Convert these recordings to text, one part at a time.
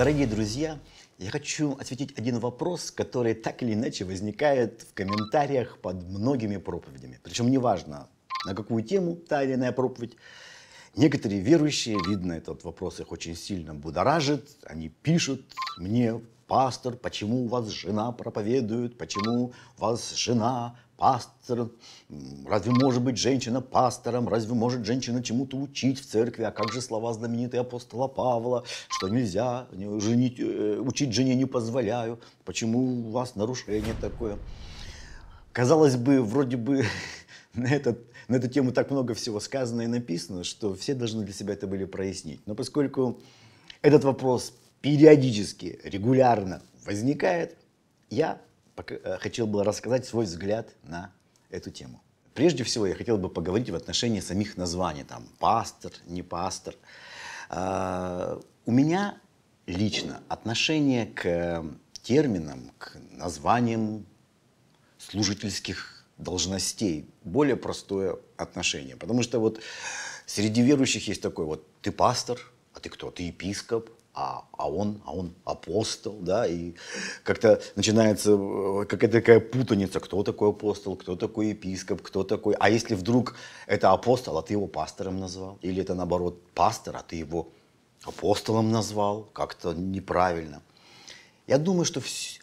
Дорогие друзья, я хочу ответить один вопрос, который так или иначе возникает в комментариях под многими проповедями. Причем неважно, на какую тему та или иная проповедь. Некоторые верующие, видно, этот вопрос их очень сильно будоражит. Они пишут мне, пастор, почему у вас жена проповедует, почему у вас жена Пастор, Разве может быть женщина пастором? Разве может женщина чему-то учить в церкви? А как же слова знаменитой апостола Павла, что нельзя, женить, э, учить жене не позволяю? Почему у вас нарушение такое? Казалось бы, вроде бы на, этот, на эту тему так много всего сказано и написано, что все должны для себя это были прояснить. Но поскольку этот вопрос периодически, регулярно возникает, я Э, хотел бы рассказать свой взгляд на эту тему. Прежде всего, я хотел бы поговорить в отношении самих названий, там, пастор, не пастор. А, у меня лично отношение к терминам, к названиям служительских должностей более простое отношение. Потому что вот среди верующих есть такой вот, ты пастор, а ты кто? Ты епископ, а, а он, а он апостол, да, и как-то начинается э, какая-то такая путаница, кто такой апостол, кто такой епископ, кто такой, а если вдруг это апостол, а ты его пастором назвал, или это наоборот пастор, а ты его апостолом назвал, как-то неправильно. Я думаю, что вс...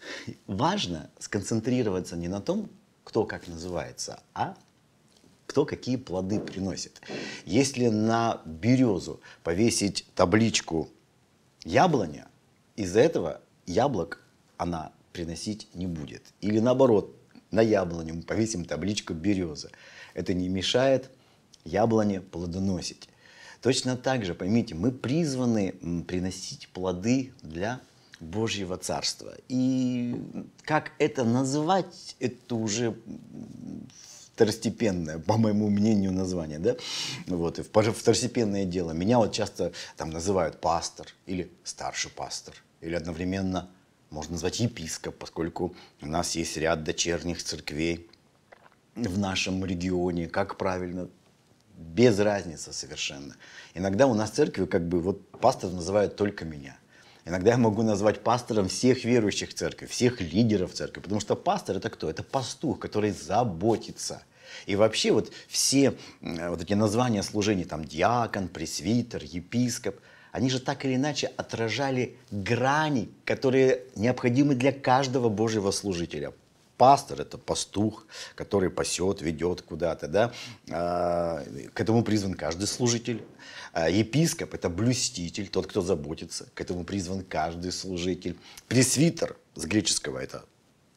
важно сконцентрироваться не на том, кто как называется, а кто какие плоды приносит. Если на березу повесить табличку яблоня, из-за этого яблок она приносить не будет. Или наоборот, на яблоню мы повесим табличку «береза». Это не мешает яблоне плодоносить. Точно так же, поймите, мы призваны приносить плоды для Божьего Царства. И как это называть, это уже второстепенное, по моему мнению, название, да, вот, и второстепенное дело. Меня вот часто там называют пастор или старший пастор, или одновременно можно назвать епископ, поскольку у нас есть ряд дочерних церквей в нашем регионе, как правильно, без разницы совершенно. Иногда у нас церкви, как бы, вот пастор называют только меня – Иногда я могу назвать пастором всех верующих в церкви, всех лидеров церкви, потому что пастор это кто? Это пастух, который заботится. И вообще вот все вот эти названия служений, там диакон, пресвитер, епископ, они же так или иначе отражали грани, которые необходимы для каждого Божьего служителя. Пастор – это пастух, который пасет, ведет куда-то. Да? А, к этому призван каждый служитель. А, епископ – это блюститель, тот, кто заботится. К этому призван каждый служитель. Пресвитер с греческого – это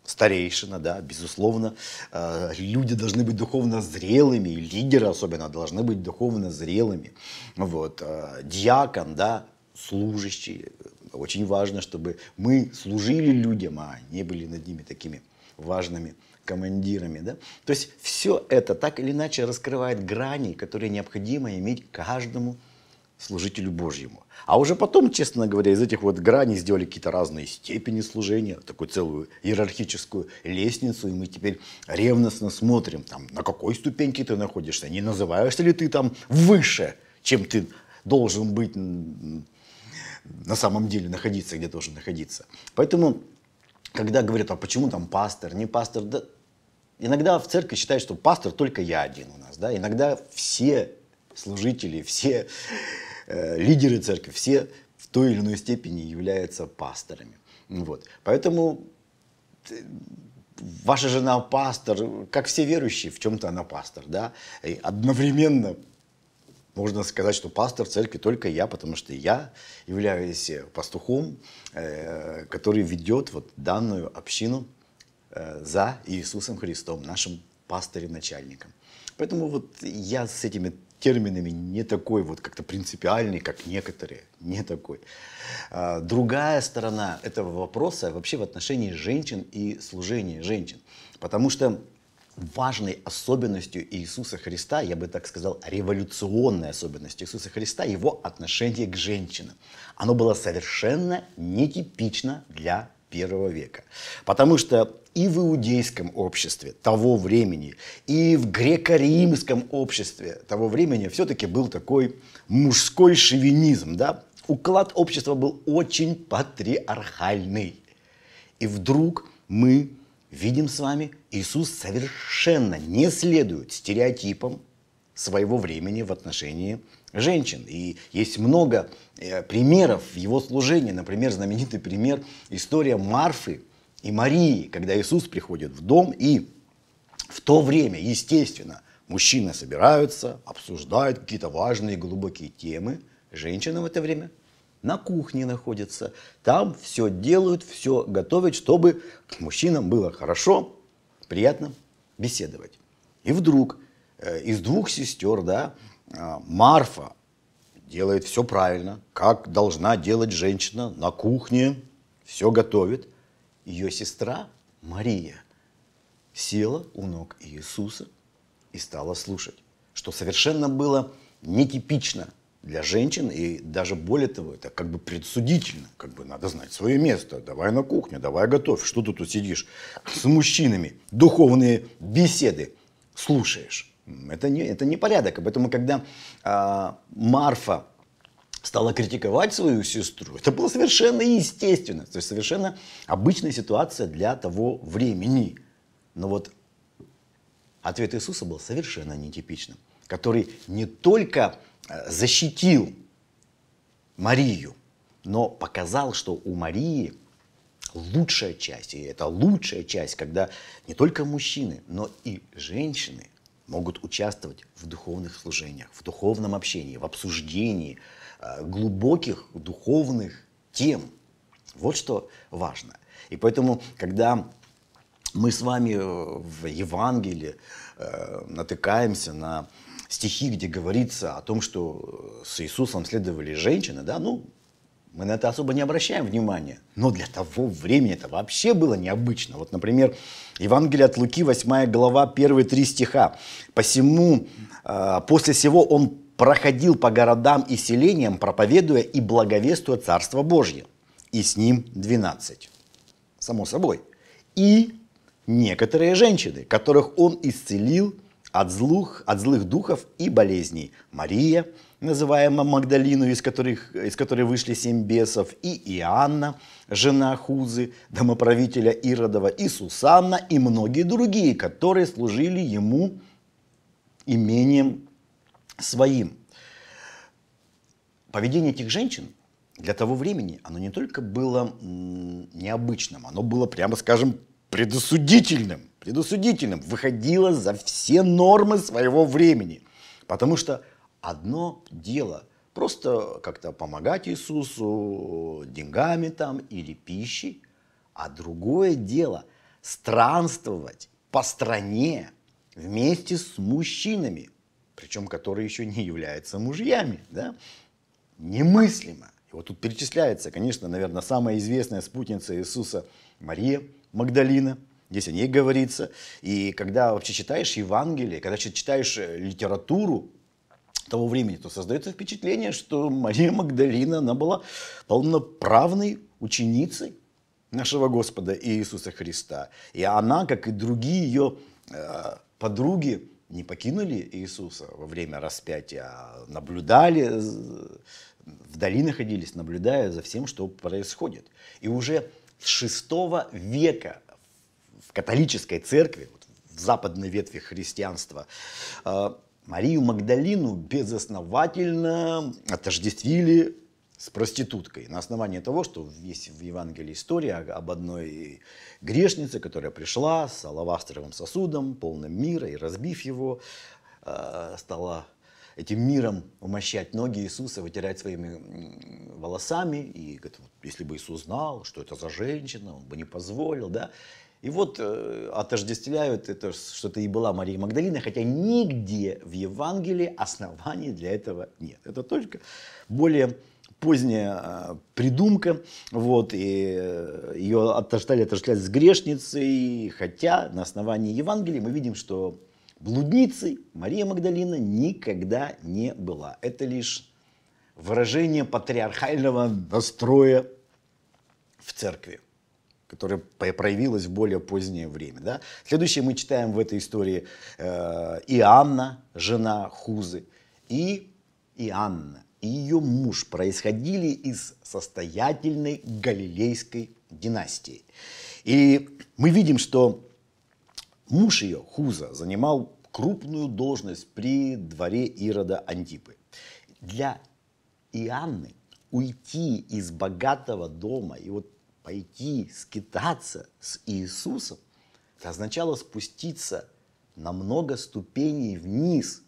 старейшина, да, безусловно, а, люди должны быть духовно зрелыми, лидеры особенно должны быть духовно зрелыми. Вот. Диакон, да, служащий, очень важно, чтобы мы служили людям, а не были над ними такими важными командирами. Да? То есть все это так или иначе раскрывает грани, которые необходимо иметь каждому служителю Божьему. А уже потом, честно говоря, из этих вот граней сделали какие-то разные степени служения, такую целую иерархическую лестницу, и мы теперь ревностно смотрим, там, на какой ступеньке ты находишься, не называешься ли ты там выше, чем ты должен быть на самом деле находиться, где должен находиться. Поэтому когда говорят, а почему там пастор, не пастор, да, иногда в церкви считают, что пастор только я один у нас, да, иногда все служители, все э, лидеры церкви, все в той или иной степени являются пасторами, ну вот, поэтому э, ваша жена пастор, как все верующие, в чем-то она пастор, да, и одновременно можно сказать, что пастор церкви только я, потому что я являюсь э, пастухом, э, который ведет вот данную общину э, за Иисусом Христом, нашим пастырем-начальником. Поэтому вот я с этими терминами не такой вот как-то принципиальный, как некоторые, не такой. А, другая сторона этого вопроса вообще в отношении женщин и служения женщин. Потому что важной особенностью Иисуса Христа, я бы так сказал, революционной особенностью Иисуса Христа, его отношение к женщинам. Оно было совершенно нетипично для первого века. Потому что и в иудейском обществе того времени, и в греко-римском обществе того времени все-таки был такой мужской шовинизм, да? Уклад общества был очень патриархальный. И вдруг мы видим с вами, Иисус совершенно не следует стереотипам своего времени в отношении женщин. И есть много э, примеров в его служении. Например, знаменитый пример – история Марфы и Марии, когда Иисус приходит в дом, и в то время, естественно, мужчины собираются, обсуждают какие-то важные глубокие темы. Женщины в это время на кухне находятся. Там все делают, все готовят, чтобы мужчинам было хорошо, приятно беседовать. И вдруг э, из двух сестер, да, а, Марфа делает все правильно, как должна делать женщина на кухне, все готовит. Ее сестра Мария села у ног Иисуса и стала слушать, что совершенно было нетипично – для женщин, и даже более того, это как бы предсудительно, как бы надо знать свое место, давай на кухню, давай готовь, что ты тут сидишь с мужчинами, духовные беседы слушаешь. Это не, это не порядок, поэтому когда а, Марфа стала критиковать свою сестру, это было совершенно естественно, то есть совершенно обычная ситуация для того времени. Но вот ответ Иисуса был совершенно нетипичным, который не только Э, защитил Марию, но показал, что у Марии лучшая часть, и это лучшая часть, когда не только мужчины, но и женщины могут участвовать в духовных служениях, в духовном общении, в обсуждении э, глубоких духовных тем. Вот что важно. И поэтому, когда мы с вами э, в Евангелии э, натыкаемся на стихи, где говорится о том, что э, с Иисусом следовали женщины, да, ну, мы на это особо не обращаем внимания. Но для того времени это вообще было необычно. Вот, например, Евангелие от Луки, 8 глава, первые три стиха. «Посему, э, после сего он проходил по городам и селениям, проповедуя и благовествуя Царство Божье. И с ним двенадцать, Само собой. И некоторые женщины, которых он исцелил – от злых, от злых духов и болезней. Мария, называемая Магдалину, из, которых, из которой вышли семь бесов, и Иоанна, жена Хузы, домоправителя Иродова, и Сусанна, и многие другие, которые служили ему имением своим. Поведение этих женщин для того времени, оно не только было необычным, оно было, прямо скажем, предосудительным предусудительным, выходила за все нормы своего времени. Потому что одно дело просто как-то помогать Иисусу деньгами там или пищей, а другое дело странствовать по стране вместе с мужчинами, причем которые еще не являются мужьями, да? Немыслимо. И вот тут перечисляется, конечно, наверное, самая известная спутница Иисуса Мария Магдалина – здесь о ней говорится. И когда вообще читаешь Евангелие, когда читаешь э, литературу того времени, то создается впечатление, что Мария Магдалина, она была полноправной ученицей нашего Господа Иисуса Христа. И она, как и другие ее э, подруги, не покинули Иисуса во время распятия, а наблюдали, вдали находились, наблюдая за всем, что происходит. И уже с 6 века в католической церкви, вот, в западной ветви христианства, э, Марию Магдалину безосновательно отождествили с проституткой на основании того, что есть в Евангелии история об одной грешнице, которая пришла с алавастровым сосудом, полным мира, и разбив его, э, стала этим миром умощать ноги Иисуса, вытирать своими волосами. И говорит, вот, если бы Иисус знал, что это за женщина, он бы не позволил. Да? И вот э, отождествляют это, что это и была Мария Магдалина, хотя нигде в Евангелии оснований для этого нет. Это только более поздняя э, придумка, вот, и э, ее отождествляли, отождествляли с грешницей, хотя на основании Евангелия мы видим, что блудницей Мария Магдалина никогда не была. Это лишь выражение патриархального настроя в церкви которая проявилась в более позднее время. Да? Следующее мы читаем в этой истории э, Иоанна, жена Хузы, и Иоанна, и ее муж происходили из состоятельной галилейской династии. И мы видим, что муж ее, Хуза, занимал крупную должность при дворе Ирода Антипы. Для Иоанны уйти из богатого дома и вот пойти скитаться с Иисусом, это означало спуститься на много ступеней вниз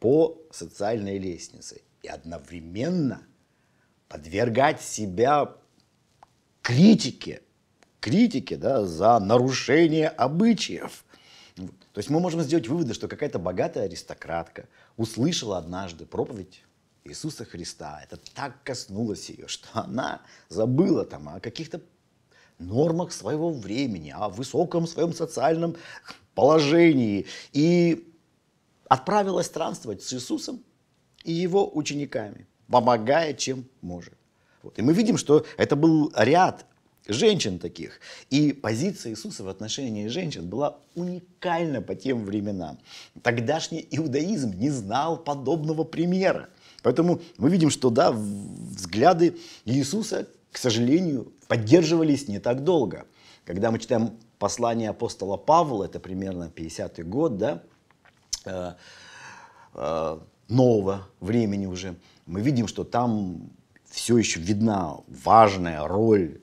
по социальной лестнице и одновременно подвергать себя критике, критике да, за нарушение обычаев. То есть мы можем сделать выводы, что какая-то богатая аристократка услышала однажды проповедь Иисуса Христа. Это так коснулось ее, что она забыла там о каких-то нормах своего времени, о высоком своем социальном положении. И отправилась странствовать с Иисусом и его учениками, помогая чем может. Вот. И мы видим, что это был ряд женщин таких. И позиция Иисуса в отношении женщин была уникальна по тем временам. Тогдашний иудаизм не знал подобного примера. Поэтому мы видим, что да, взгляды Иисуса, к сожалению, поддерживались не так долго. Когда мы читаем послание апостола Павла, это примерно 50-й год, да, э, э, нового времени уже, мы видим, что там все еще видна важная роль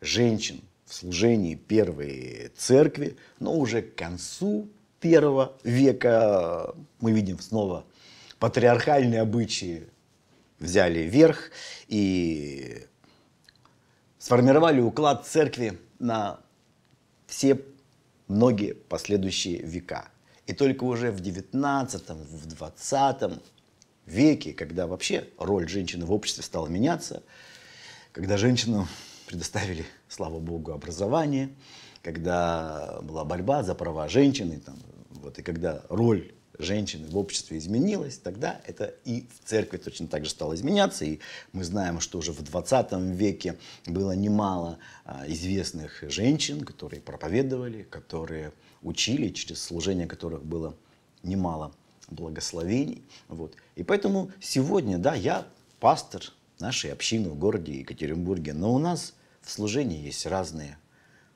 женщин в служении первой церкви, но уже к концу первого века э, мы видим снова патриархальные обычаи взяли верх, и сформировали уклад церкви на все многие последующие века. И только уже в 19, в 20 веке, когда вообще роль женщины в обществе стала меняться, когда женщинам предоставили, слава богу, образование, когда была борьба за права женщины, там, вот, и когда роль женщины в обществе изменилось, тогда это и в церкви точно так же стало изменяться. И мы знаем, что уже в 20 веке было немало а, известных женщин, которые проповедовали, которые учили, через служение которых было немало благословений. Вот. И поэтому сегодня, да, я пастор нашей общины в городе Екатеринбурге, но у нас в служении есть разные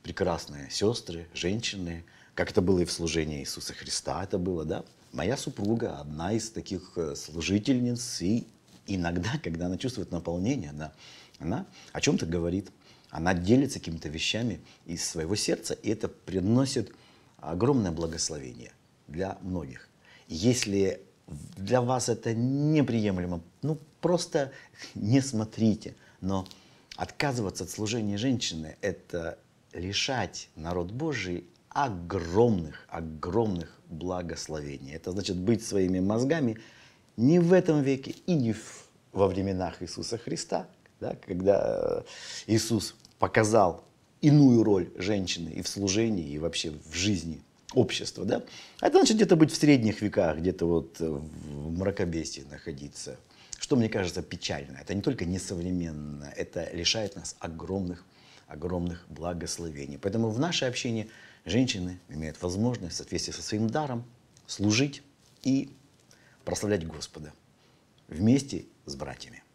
прекрасные сестры, женщины, как это было и в служении Иисуса Христа, это было, да, Моя супруга одна из таких э, служительниц, и иногда, когда она чувствует наполнение, она, она о чем-то говорит, она делится какими-то вещами из своего сердца, и это приносит огромное благословение для многих. Если для вас это неприемлемо, ну просто не смотрите, но отказываться от служения женщины – это лишать народ Божий огромных, огромных благословение. Это значит быть своими мозгами не в этом веке и не в, во временах Иисуса Христа, да, когда э, Иисус показал иную роль женщины и в служении, и вообще в жизни общества. Да? Это значит где-то быть в средних веках, где-то вот э, в мракобесии находиться. Что мне кажется печально. Это не только несовременно, это лишает нас огромных, огромных благословений. Поэтому в наше общение – женщины имеют возможность в соответствии со своим даром служить и прославлять Господа вместе с братьями.